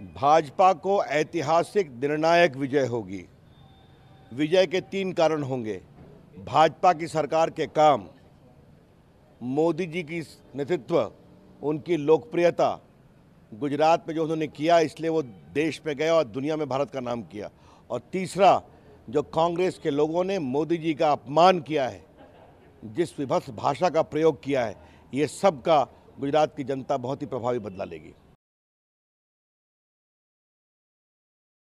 भाजपा को ऐतिहासिक निर्णायक विजय होगी विजय के तीन कारण होंगे भाजपा की सरकार के काम मोदी जी की नेतृत्व उनकी लोकप्रियता गुजरात में जो उन्होंने किया इसलिए वो देश में गए और दुनिया में भारत का नाम किया और तीसरा जो कांग्रेस के लोगों ने मोदी जी का अपमान किया है जिस विभत्स भाषा का प्रयोग किया है ये सब का गुजरात की जनता बहुत ही प्रभावी बदला लेगी